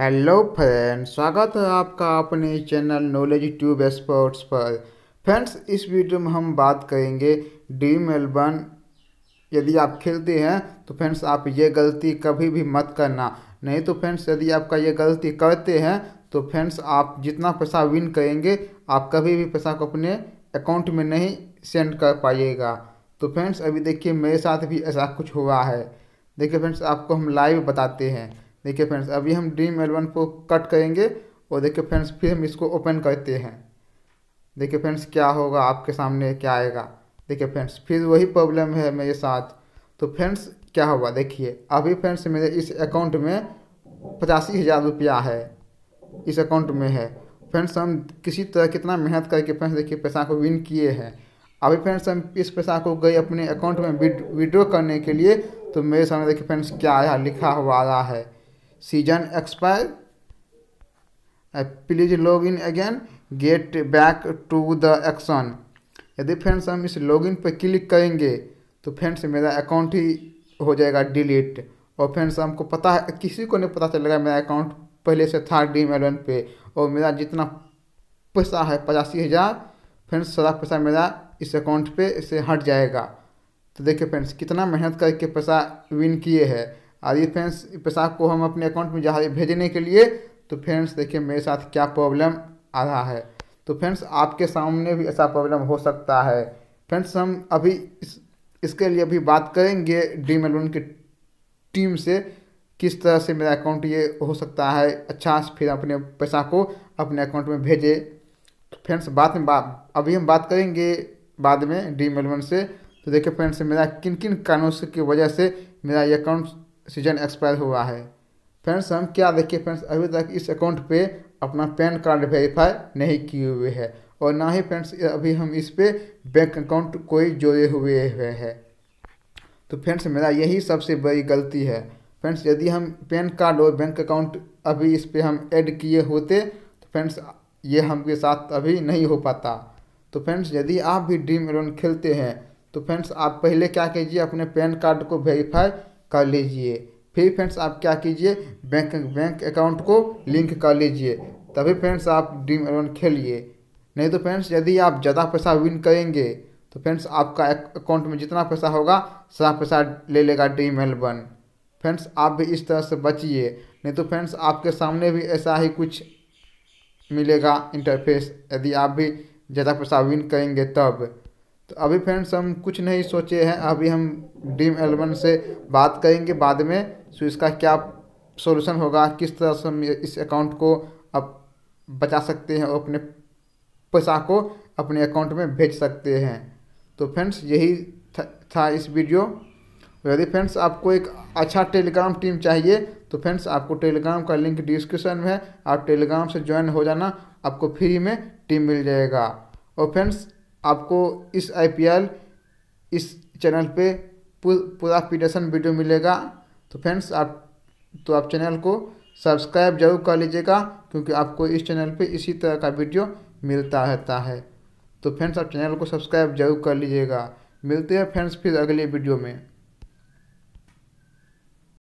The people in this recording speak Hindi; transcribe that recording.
हेलो फ्रेंड स्वागत है आपका अपने चैनल नॉलेज ट्यूब स्पोर्ट्स पर फ्रेंड्स इस वीडियो में हम बात करेंगे डी मेलबर्न यदि आप खेलते हैं तो फ्रेंड्स आप ये गलती कभी भी मत करना नहीं तो फ्रेंड्स यदि आपका ये गलती करते हैं तो फ्रेंड्स आप जितना पैसा विन करेंगे आप कभी भी पैसा को अपने अकाउंट में नहीं सेंड कर पाइएगा तो फ्रेंड्स अभी देखिए मेरे साथ भी ऐसा कुछ हुआ है देखिए फ्रेंड्स आपको हम लाइव बताते हैं देखिए फ्रेंड्स अभी हम ड्रीम एलेवन को कट करेंगे और देखिए फ्रेंड्स फिर हम इसको ओपन करते हैं देखिए फ्रेंड्स क्या होगा आपके सामने क्या आएगा देखिए फ्रेंड्स फिर वही प्रॉब्लम है मेरे साथ तो फ्रेंड्स क्या होगा देखिए अभी फ्रेंड्स मेरे इस अकाउंट में पचासी हज़ार रुपया है इस अकाउंट में है फ्रेंड्स हम किसी तरह कितना मेहनत करके फ्रेंड्स देखिए पैसा को विन किए हैं अभी फ्रेंड्स हम इस पैसा को गए अपने अकाउंट में विड्रॉ करने के लिए तो मेरे सामने देखिए फ्रेंड्स क्या आया लिखा हुआ आ रहा है session expire please log in again get back to the action यदि फ्रेंड्स हम इस लॉगिन पर क्लिक करेंगे तो फ्रेंड्स मेरा अकाउंट ही हो जाएगा डिलीट और फ्रेंड्स हमको पता है किसी को नहीं पता चलेगा मेरा अकाउंट पहले से था डी एलेवन पे और मेरा जितना पैसा है पचासी हज़ार फ्रेंड्स सारा पैसा मेरा इस अकाउंट पे से हट जाएगा तो देखिए फ्रेंड्स कितना मेहनत करके पैसा विन किए हैं आदि फ्रेंड्स पैसा को हम अपने अकाउंट में जहाँ भेजने के लिए तो फ्रेंड्स देखिए मेरे साथ क्या प्रॉब्लम आ रहा है तो फ्रेंड्स आपके सामने भी ऐसा प्रॉब्लम हो सकता है फ्रेंड्स हम अभी इस, इसके लिए अभी बात करेंगे डी मेलून की टीम से किस तरह से मेरा अकाउंट ये हो सकता है अच्छा फिर अपने पैसा को अपने अकाउंट में भेजे तो फ्रेंड्स बाद में बात अभी हम बात करेंगे बाद में डी मेलवन से तो देखिए फ्रेंड्स मेरा किन किन कानून की वजह से मेरा ये अकाउंट सीजन एक्सपायर हुआ है फ्रेंड्स हम क्या देखिए फ्रेंड्स अभी तक इस अकाउंट पे अपना पैन कार्ड वेरीफाई नहीं किए हुए है और ना ही फ्रेंड्स अभी हम इस पर बैंक अकाउंट कोई जोड़े हुए हुए है तो फ्रेंड्स मेरा यही सबसे बड़ी गलती है फ्रेंड्स यदि हम पैन कार्ड और बैंक अकाउंट अभी इस पर हम ऐड किए होते तो फ्रेंड्स ये हमके साथ अभी नहीं हो पाता तो फ्रेंड्स यदि आप भी ड्रीम एलोन खेलते हैं तो फ्रेंड्स आप पहले क्या कीजिए अपने पैन कार्ड को वेरीफाई कर लीजिए फिर फ्रेंड्स आप क्या कीजिए बैंक बैंक अकाउंट को लिंक कर लीजिए तभी फ्रेंड्स आप ड्रीम इलेवन खेलिए नहीं तो फ्रेंड्स यदि आप ज़्यादा पैसा विन करेंगे तो फ्रेंड्स आपका अकाउंट में जितना पैसा होगा सारा पैसा ले लेगा ड्रीम एलेवन फ्रेंड्स आप भी इस तरह से बचिए नहीं तो फ्रेंड्स आपके सामने भी ऐसा ही कुछ मिलेगा इंटरफेस यदि आप भी ज़्यादा पैसा विन करेंगे तब तो अभी फ्रेंड्स हम कुछ नहीं सोचे हैं अभी हम डीम एलेवन से बात करेंगे बाद में सो इसका क्या सॉल्यूशन होगा किस तरह से हम इस अकाउंट को अब बचा सकते हैं और अपने पैसा को अपने अकाउंट में भेज सकते हैं तो फ्रेंड्स यही था, था इस वीडियो यदि फ्रेंड्स आपको एक अच्छा टेलीग्राम टीम चाहिए तो फ्रेंड्स आपको टेलीग्राम का लिंक डिस्क्रिप्शन में है आप टेलीग्राम से ज्वाइन हो जाना आपको फ्री में टीम मिल जाएगा और फ्रेंड्स आपको इस आई इस चैनल पे पूरा पीडीएसन वीडियो मिलेगा तो फ्रेंड्स आप तो आप चैनल को सब्सक्राइब जरूर कर लीजिएगा क्योंकि आपको इस चैनल पे इसी तरह का वीडियो मिलता रहता है तो फ्रेंड्स आप चैनल को सब्सक्राइब जरूर कर लीजिएगा मिलते हैं फ्रेंड्स फिर अगले वीडियो में